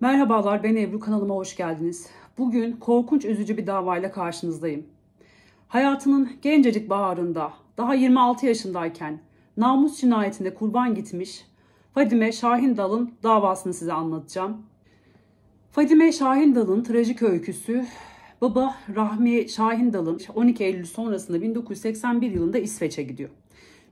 Merhabalar ben Ebru kanalıma hoş geldiniz. Bugün korkunç üzücü bir davayla karşınızdayım. Hayatının gencecik baharında daha 26 yaşındayken namus cinayetinde kurban gitmiş Fadime Şahin Dalın davasını size anlatacağım. Fadime Şahin Dalın trajik öyküsü baba Rahmi Şahin Dalın 12 Eylül sonrasında 1981 yılında İsveç'e gidiyor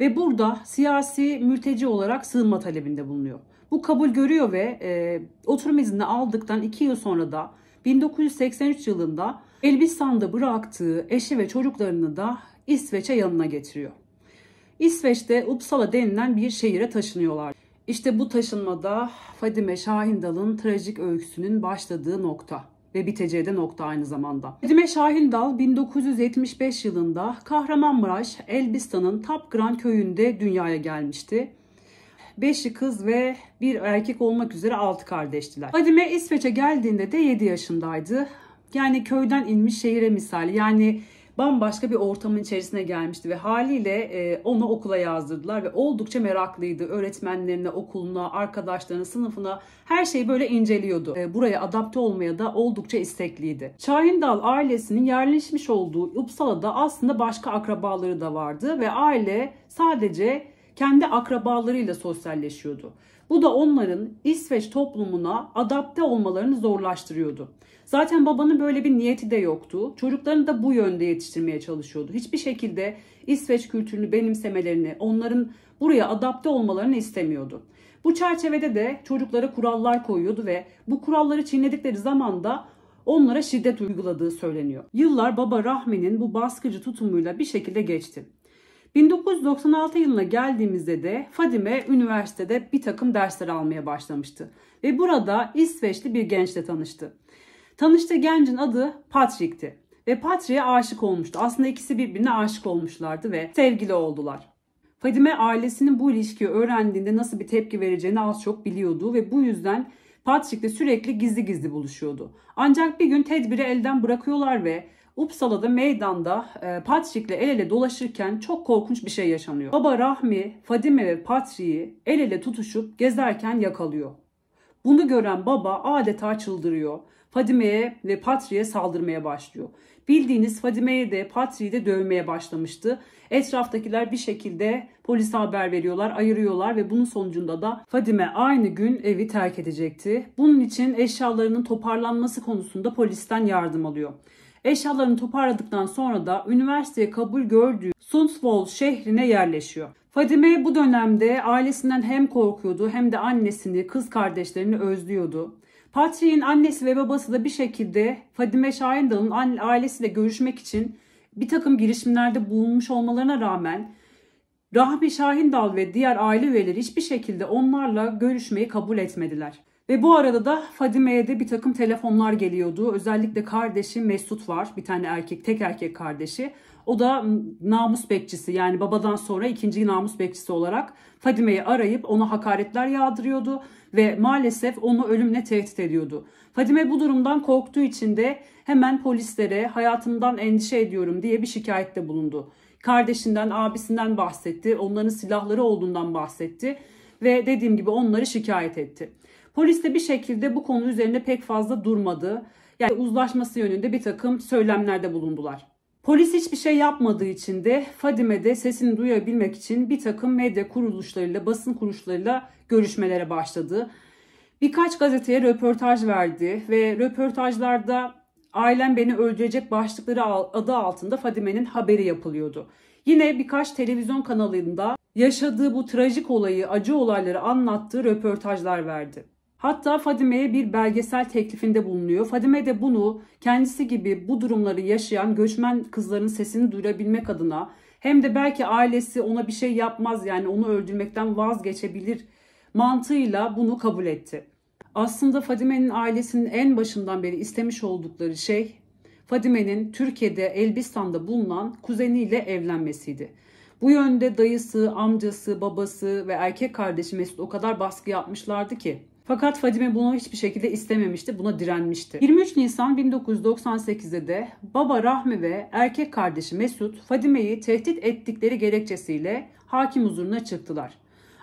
ve burada siyasi mülteci olarak sığınma talebinde bulunuyor. Bu kabul görüyor ve e, oturum izni aldıktan 2 yıl sonra da 1983 yılında Elbistan'da bıraktığı eşi ve çocuklarını da İsveç'e yanına getiriyor. İsveç'te Uppsala denilen bir şehire taşınıyorlar. İşte bu taşınmada Fadime Şahindal'ın trajik öyküsünün başladığı nokta ve biteceği de nokta aynı zamanda. Nedime Şahindal 1975 yılında Kahramanmaraş, Elbistan'ın Tapgran köyünde dünyaya gelmişti. Beşi kız ve bir erkek olmak üzere altı kardeştiler. Nadime İsveç'e geldiğinde de 7 yaşındaydı. Yani köyden inmiş şehire misali. Yani bambaşka bir ortamın içerisine gelmişti ve haliyle e, onu okula yazdırdılar ve oldukça meraklıydı. Öğretmenlerine, okuluna, arkadaşlarına, sınıfına her şeyi böyle inceliyordu. E, buraya adapte olmaya da oldukça istekliydi. Şahindal ailesinin yerleşmiş olduğu Uppsala'da aslında başka akrabaları da vardı ve aile sadece kendi akrabalarıyla sosyalleşiyordu. Bu da onların İsveç toplumuna adapte olmalarını zorlaştırıyordu. Zaten babanın böyle bir niyeti de yoktu. Çocuklarını da bu yönde yetiştirmeye çalışıyordu. Hiçbir şekilde İsveç kültürünü benimsemelerini, onların buraya adapte olmalarını istemiyordu. Bu çerçevede de çocuklara kurallar koyuyordu ve bu kuralları çiğnedikleri zaman da onlara şiddet uyguladığı söyleniyor. Yıllar baba Rahmi'nin bu baskıcı tutumuyla bir şekilde geçti. 1996 yılına geldiğimizde de Fadime üniversitede bir takım dersler almaya başlamıştı ve burada İsveçli bir gençle tanıştı. Tanıştığı gencin adı Patrick'ti ve Patrick'e aşık olmuştu. Aslında ikisi birbirine aşık olmuşlardı ve sevgili oldular. Fadime ailesinin bu ilişkiyi öğrendiğinde nasıl bir tepki vereceğini az çok biliyordu ve bu yüzden Patrick'le sürekli gizli gizli buluşuyordu. Ancak bir gün tedbiri elden bırakıyorlar ve Uppsala'da meydanda e, Patrick'le el ele dolaşırken çok korkunç bir şey yaşanıyor. Baba Rahmi, Fadime ve Patrick'i el ele tutuşup gezerken yakalıyor. Bunu gören baba adeta çıldırıyor Fadime'ye ve Patri'ye saldırmaya başlıyor. Bildiğiniz Fadime'ye de Patri'yi de dövmeye başlamıştı. Etraftakiler bir şekilde polise haber veriyorlar, ayırıyorlar ve bunun sonucunda da Fadime aynı gün evi terk edecekti. Bunun için eşyalarının toparlanması konusunda polisten yardım alıyor. Eşyalarını toparladıktan sonra da üniversiteye kabul gördüğü Sundsvall şehrine yerleşiyor. Fadime bu dönemde ailesinden hem korkuyordu hem de annesini, kız kardeşlerini özlüyordu. Patrick'in annesi ve babası da bir şekilde Fadime Şahindal'ın ailesiyle görüşmek için bir takım girişimlerde bulunmuş olmalarına rağmen Rahmi Şahindal ve diğer aile üyeleri hiçbir şekilde onlarla görüşmeyi kabul etmediler. Ve bu arada da Fadime'ye de bir takım telefonlar geliyordu. Özellikle kardeşi Mesut var. Bir tane erkek, tek erkek kardeşi. O da namus bekçisi yani babadan sonra ikinci namus bekçisi olarak Fadime'yi arayıp ona hakaretler yağdırıyordu ve maalesef onu ölümle tehdit ediyordu. Fadime bu durumdan korktuğu için de hemen polislere hayatımdan endişe ediyorum diye bir şikayette bulundu. Kardeşinden, abisinden bahsetti, onların silahları olduğundan bahsetti ve dediğim gibi onları şikayet etti. Polis de bir şekilde bu konu üzerinde pek fazla durmadı. Yani uzlaşması yönünde bir takım söylemlerde bulundular. Polis hiçbir şey yapmadığı için de Fadime de sesini duyabilmek için bir takım medya kuruluşlarıyla, basın kuruluşlarıyla görüşmelere başladı. Birkaç gazeteye röportaj verdi ve röportajlarda ailem beni öldürecek başlıkları adı altında Fadime'nin haberi yapılıyordu. Yine birkaç televizyon kanalında yaşadığı bu trajik olayı, acı olayları anlattığı röportajlar verdi. Hatta Fadime'ye bir belgesel teklifinde bulunuyor. Fadime de bunu kendisi gibi bu durumları yaşayan göçmen kızların sesini duyurabilmek adına hem de belki ailesi ona bir şey yapmaz yani onu öldürmekten vazgeçebilir mantığıyla bunu kabul etti. Aslında Fadime'nin ailesinin en başından beri istemiş oldukları şey Fadime'nin Türkiye'de Elbistan'da bulunan kuzeniyle evlenmesiydi. Bu yönde dayısı, amcası, babası ve erkek kardeşi Mesut o kadar baskı yapmışlardı ki fakat Fadime bunu hiçbir şekilde istememişti, buna direnmişti. 23 Nisan 1998'de de baba Rahmi ve erkek kardeşi Mesut Fadime'yi tehdit ettikleri gerekçesiyle hakim huzuruna çıktılar.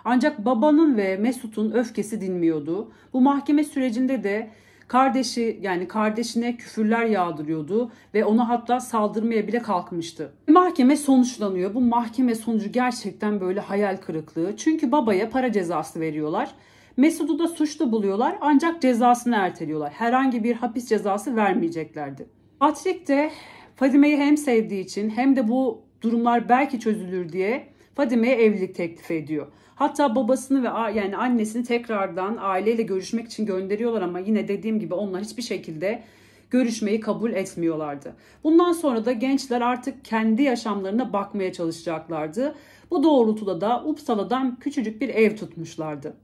Ancak babanın ve Mesut'un öfkesi dinmiyordu. Bu mahkeme sürecinde de kardeşi yani kardeşine küfürler yağdırıyordu ve ona hatta saldırmaya bile kalkmıştı. Mahkeme sonuçlanıyor. Bu mahkeme sonucu gerçekten böyle hayal kırıklığı. Çünkü babaya para cezası veriyorlar Mesudu da suçlu buluyorlar ancak cezasını erteliyorlar. Herhangi bir hapis cezası vermeyeceklerdi. Patrick de Fadime'yi hem sevdiği için hem de bu durumlar belki çözülür diye Fadime'ye evlilik teklif ediyor. Hatta babasını ve yani annesini tekrardan aileyle görüşmek için gönderiyorlar ama yine dediğim gibi onlar hiçbir şekilde görüşmeyi kabul etmiyorlardı. Bundan sonra da gençler artık kendi yaşamlarına bakmaya çalışacaklardı. Bu doğrultuda da Uppsala'dan küçücük bir ev tutmuşlardı.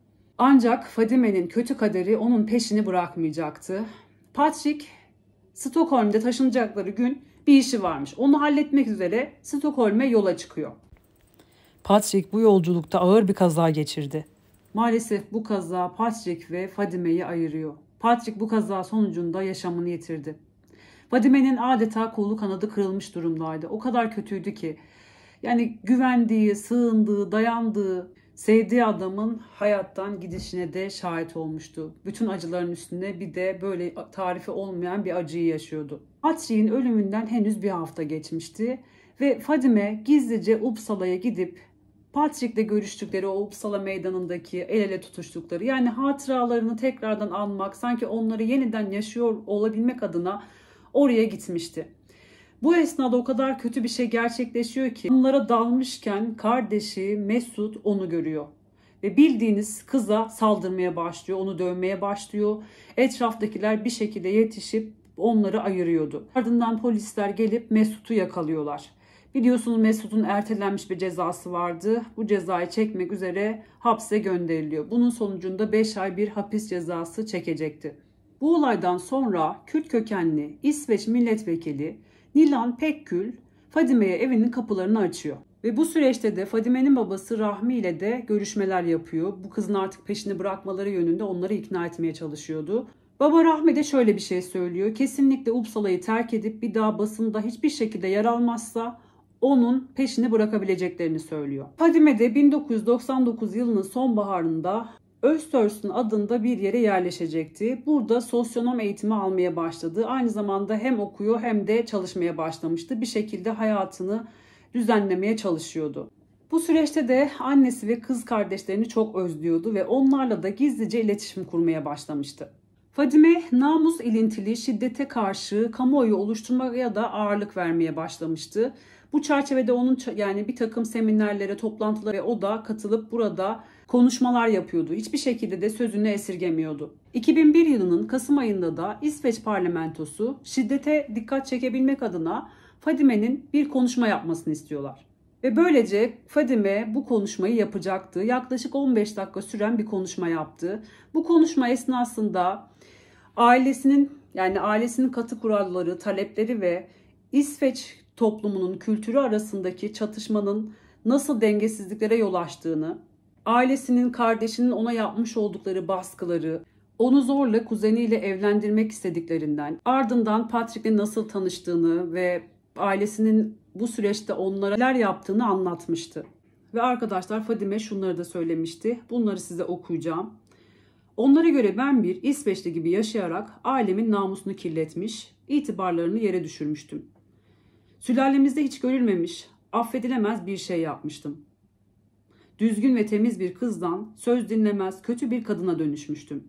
Ancak Fadime'nin kötü kaderi onun peşini bırakmayacaktı. Patrick, Stockholm'de taşınacakları gün bir işi varmış. Onu halletmek üzere Stockholm'e yola çıkıyor. Patrick bu yolculukta ağır bir kaza geçirdi. Maalesef bu kaza Patrick ve Fadime'yi ayırıyor. Patrick bu kaza sonucunda yaşamını yitirdi. Fadime'nin adeta kolu kanadı kırılmış durumdaydı. O kadar kötüydü ki. Yani güvendiği, sığındığı, dayandığı, Sevdiği adamın hayattan gidişine de şahit olmuştu. Bütün acıların üstünde bir de böyle tarifi olmayan bir acıyı yaşıyordu. Patrick'in ölümünden henüz bir hafta geçmişti ve Fadime gizlice Uppsala'ya gidip Patrick'le görüştükleri o Uppsala meydanındaki el ele tutuştukları yani hatıralarını tekrardan almak sanki onları yeniden yaşıyor olabilmek adına oraya gitmişti. Bu esnada o kadar kötü bir şey gerçekleşiyor ki onlara dalmışken kardeşi Mesut onu görüyor. Ve bildiğiniz kıza saldırmaya başlıyor, onu dövmeye başlıyor. Etraftakiler bir şekilde yetişip onları ayırıyordu. Ardından polisler gelip Mesut'u yakalıyorlar. Biliyorsunuz Mesut'un ertelenmiş bir cezası vardı. Bu cezayı çekmek üzere hapse gönderiliyor. Bunun sonucunda 5 ay bir hapis cezası çekecekti. Bu olaydan sonra Kürt kökenli İsveç milletvekili Nilan Pekkül Fadime'ye evinin kapılarını açıyor. Ve bu süreçte de Fadime'nin babası Rahmi ile de görüşmeler yapıyor. Bu kızın artık peşini bırakmaları yönünde onları ikna etmeye çalışıyordu. Baba Rahmi de şöyle bir şey söylüyor. Kesinlikle Uppsala'yı terk edip bir daha basında hiçbir şekilde yer almazsa onun peşini bırakabileceklerini söylüyor. Fadime de 1999 yılının sonbaharında Öztörsün adında bir yere yerleşecekti. Burada sosyonom eğitimi almaya başladı. Aynı zamanda hem okuyor hem de çalışmaya başlamıştı. Bir şekilde hayatını düzenlemeye çalışıyordu. Bu süreçte de annesi ve kız kardeşlerini çok özlüyordu ve onlarla da gizlice iletişim kurmaya başlamıştı. Fadime namus ilintili şiddete karşı kamuoyu oluşturmaya da ağırlık vermeye başlamıştı. Bu çerçevede onun yani bir takım seminerlere, toplantılara ve o da katılıp burada konuşmalar yapıyordu. Hiçbir şekilde de sözünü esirgemiyordu. 2001 yılının Kasım ayında da İsveç parlamentosu şiddete dikkat çekebilmek adına Fadime'nin bir konuşma yapmasını istiyorlar. Ve böylece Fadime bu konuşmayı yapacaktı. Yaklaşık 15 dakika süren bir konuşma yaptı. Bu konuşma esnasında ailesinin yani ailesinin katı kuralları, talepleri ve İsveç toplumunun kültürü arasındaki çatışmanın nasıl dengesizliklere yol açtığını, Ailesinin, kardeşinin ona yapmış oldukları baskıları, onu zorla kuzeniyle evlendirmek istediklerinden, ardından Patrick'le nasıl tanıştığını ve ailesinin bu süreçte onlara neler yaptığını anlatmıştı. Ve arkadaşlar Fadime şunları da söylemişti. Bunları size okuyacağım. Onlara göre ben bir İsveçli gibi yaşayarak ailemin namusunu kirletmiş, itibarlarını yere düşürmüştüm. Sülalemizde hiç görülmemiş, affedilemez bir şey yapmıştım düzgün ve temiz bir kızdan söz dinlemez kötü bir kadına dönüşmüştüm.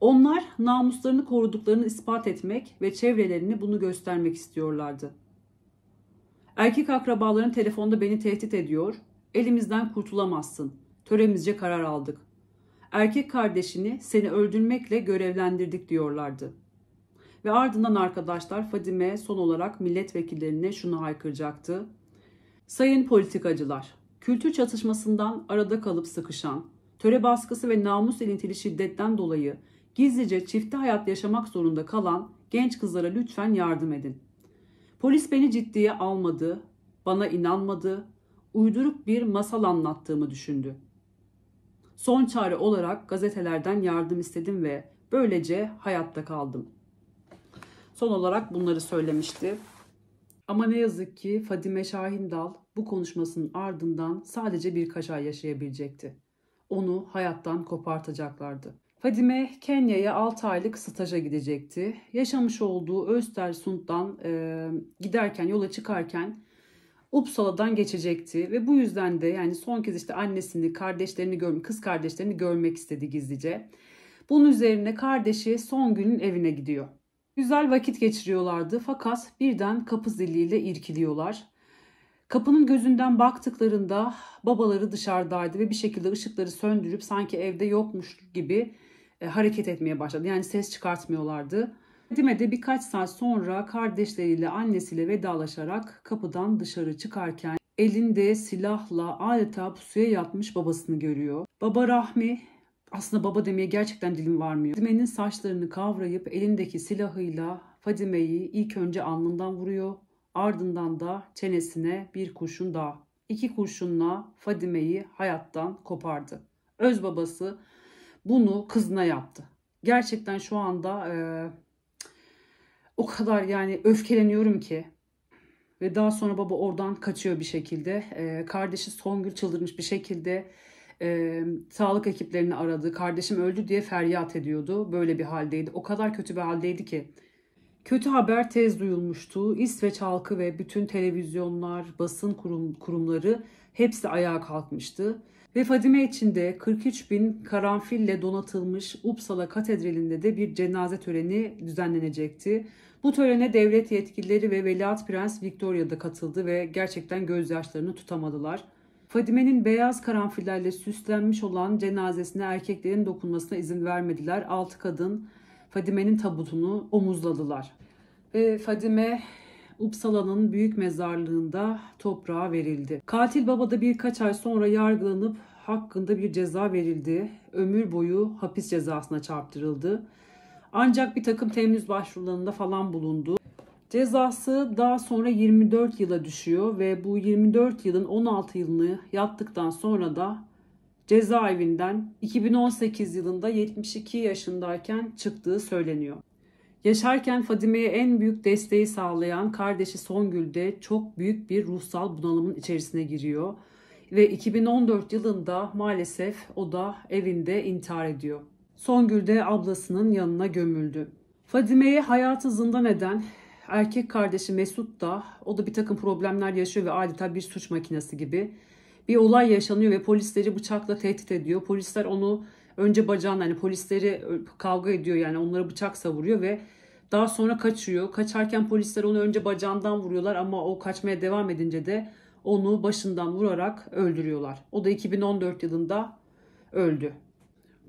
Onlar namuslarını koruduklarını ispat etmek ve çevrelerini bunu göstermek istiyorlardı. Erkek akrabaların telefonda beni tehdit ediyor. Elimizden kurtulamazsın. Töremizce karar aldık. Erkek kardeşini seni öldürmekle görevlendirdik diyorlardı. Ve ardından arkadaşlar Fadime son olarak milletvekillerine şunu haykıracaktı. Sayın politikacılar, Kültür çatışmasından arada kalıp sıkışan, töre baskısı ve namus elintili şiddetten dolayı gizlice çifte hayat yaşamak zorunda kalan genç kızlara lütfen yardım edin. Polis beni ciddiye almadı, bana inanmadı, uyduruk bir masal anlattığımı düşündü. Son çare olarak gazetelerden yardım istedim ve böylece hayatta kaldım. Son olarak bunları söylemişti. Ama ne yazık ki Fadime Şahindal bu konuşmasının ardından sadece birkaç ay yaşayabilecekti. Onu hayattan kopartacaklardı. Fadime Kenya'ya 6 aylık staja gidecekti. Yaşamış olduğu Östersund'dan e, giderken, yola çıkarken Uppsala'dan geçecekti ve bu yüzden de yani son kez işte annesini, kardeşlerini gör kız kardeşlerini görmek istedi gizlice. Bunun üzerine kardeşi son günün evine gidiyor. Güzel vakit geçiriyorlardı fakat birden kapı ziliyle irkiliyorlar. Kapının gözünden baktıklarında babaları dışarıdaydı ve bir şekilde ışıkları söndürüp sanki evde yokmuş gibi e, hareket etmeye başladı. Yani ses çıkartmıyorlardı. Fadime de birkaç saat sonra kardeşleriyle annesiyle vedalaşarak kapıdan dışarı çıkarken elinde silahla adeta pusuya yatmış babasını görüyor. Baba Rahmi aslında baba demeye gerçekten dilim varmıyor. Fadime'nin saçlarını kavrayıp elindeki silahıyla Fadime'yi ilk önce alnından vuruyor. Ardından da çenesine bir kurşun daha. İki kurşunla Fadime'yi hayattan kopardı. Öz babası bunu kızına yaptı. Gerçekten şu anda e, o kadar yani öfkeleniyorum ki ve daha sonra baba oradan kaçıyor bir şekilde. E, kardeşi Songül çıldırmış bir şekilde e, sağlık ekiplerini aradı. Kardeşim öldü diye feryat ediyordu. Böyle bir haldeydi. O kadar kötü bir haldeydi ki Kötü haber tez duyulmuştu. İsveç halkı ve bütün televizyonlar, basın kurum, kurumları hepsi ayağa kalkmıştı. Ve Fadime için de 43 bin karanfille donatılmış Uppsala Katedrali'nde de bir cenaze töreni düzenlenecekti. Bu törene devlet yetkilileri ve Veliaht Prens Victoria da katıldı ve gerçekten gözyaşlarını tutamadılar. Fadime'nin beyaz karanfillerle süslenmiş olan cenazesine erkeklerin dokunmasına izin vermediler. 6 kadın Fadime'nin tabutunu omuzladılar. Ve Fadime Uppsala'nın büyük mezarlığında toprağa verildi. Katil baba da birkaç ay sonra yargılanıp hakkında bir ceza verildi. Ömür boyu hapis cezasına çarptırıldı. Ancak bir takım temiz başvurularında falan bulundu. Cezası daha sonra 24 yıla düşüyor ve bu 24 yılın 16 yılını yattıktan sonra da cezaevinden 2018 yılında 72 yaşındayken çıktığı söyleniyor. Yaşarken Fadime'ye en büyük desteği sağlayan kardeşi Songül de çok büyük bir ruhsal bunalımın içerisine giriyor ve 2014 yılında maalesef o da evinde intihar ediyor. Songül de ablasının yanına gömüldü. Fadime'ye hayatı zindan eden erkek kardeşi Mesut da o da bir takım problemler yaşıyor ve adeta bir suç makinesi gibi bir olay yaşanıyor ve polisleri bıçakla tehdit ediyor. Polisler onu önce bacağına yani polisleri e, kavga ediyor yani onlara bıçak savuruyor ve daha sonra kaçıyor. Kaçarken polisler onu önce bacağından vuruyorlar ama o kaçmaya devam edince de onu başından vurarak öldürüyorlar. O da 2014 yılında öldü.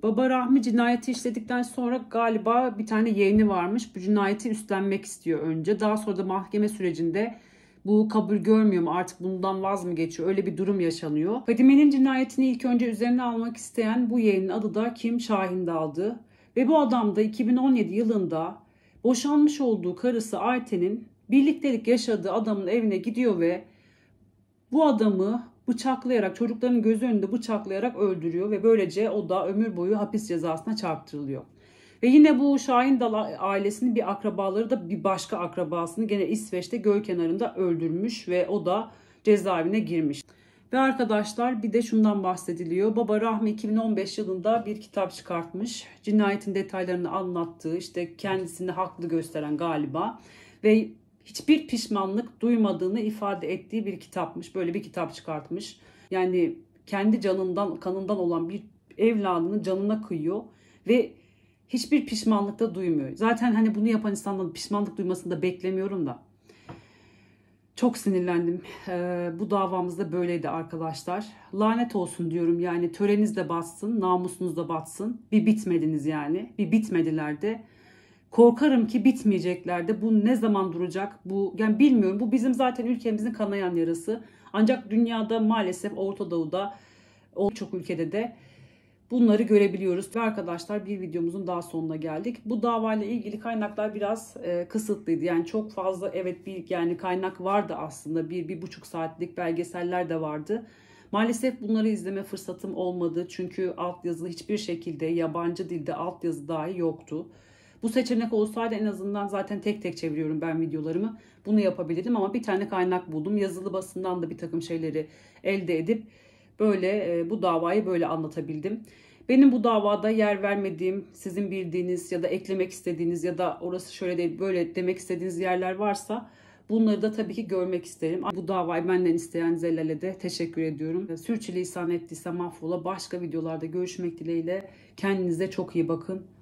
Baba Rahmi cinayeti işledikten sonra galiba bir tane yeğeni varmış. Bu cinayeti üstlenmek istiyor önce. Daha sonra da mahkeme sürecinde bu kabul görmüyor mu artık bundan vaz mı geçiyor öyle bir durum yaşanıyor. Fadime'nin cinayetini ilk önce üzerine almak isteyen bu yeğenin adı da Kim Şahindal'dı. Ve bu adam da 2017 yılında boşanmış olduğu karısı Ayten'in birliktelik yaşadığı adamın evine gidiyor ve bu adamı bıçaklayarak çocukların gözü önünde bıçaklayarak öldürüyor ve böylece o da ömür boyu hapis cezasına çarptırılıyor. Ve yine bu şahin dala ailesinin bir akrabaları da bir başka akrabasını gene İsveç'te göl kenarında öldürmüş ve o da cezaevine girmiş. Ve arkadaşlar bir de şundan bahsediliyor. Baba Rahmi 2015 yılında bir kitap çıkartmış. Cinayetin detaylarını anlattığı işte kendisini haklı gösteren galiba ve hiçbir pişmanlık duymadığını ifade ettiği bir kitapmış. Böyle bir kitap çıkartmış. Yani kendi canından kanından olan bir evladının canına kıyıyor ve hiçbir pişmanlık da duymuyor. Zaten hani bunu yapan insanların pişmanlık duymasını da beklemiyorum da. Çok sinirlendim. Ee, bu davamızda böyleydi arkadaşlar. Lanet olsun diyorum yani töreniz de batsın, namusunuz da batsın. Bir bitmediniz yani. Bir bitmediler de. Korkarım ki bitmeyecekler de. Bu ne zaman duracak? Bu yani bilmiyorum. Bu bizim zaten ülkemizin kanayan yarası. Ancak dünyada maalesef Orta Doğu'da, çok ülkede de Bunları görebiliyoruz. Ve arkadaşlar bir videomuzun daha sonuna geldik. Bu davayla ilgili kaynaklar biraz e, kısıtlıydı. Yani çok fazla evet bir yani kaynak vardı aslında. Bir, bir buçuk saatlik belgeseller de vardı. Maalesef bunları izleme fırsatım olmadı. Çünkü altyazı hiçbir şekilde yabancı dilde altyazı dahi yoktu. Bu seçenek olsaydı en azından zaten tek tek çeviriyorum ben videolarımı. Bunu yapabilirdim ama bir tane kaynak buldum. Yazılı basından da bir takım şeyleri elde edip Böyle e, bu davayı böyle anlatabildim. Benim bu davada yer vermediğim, sizin bildiğiniz ya da eklemek istediğiniz ya da orası şöyle değil böyle demek istediğiniz yerler varsa bunları da tabii ki görmek isterim. Bu davayı benden isteyen Zelal'e de teşekkür ediyorum. E, sürçülisan ettiyse mahvola başka videolarda görüşmek dileğiyle. Kendinize çok iyi bakın.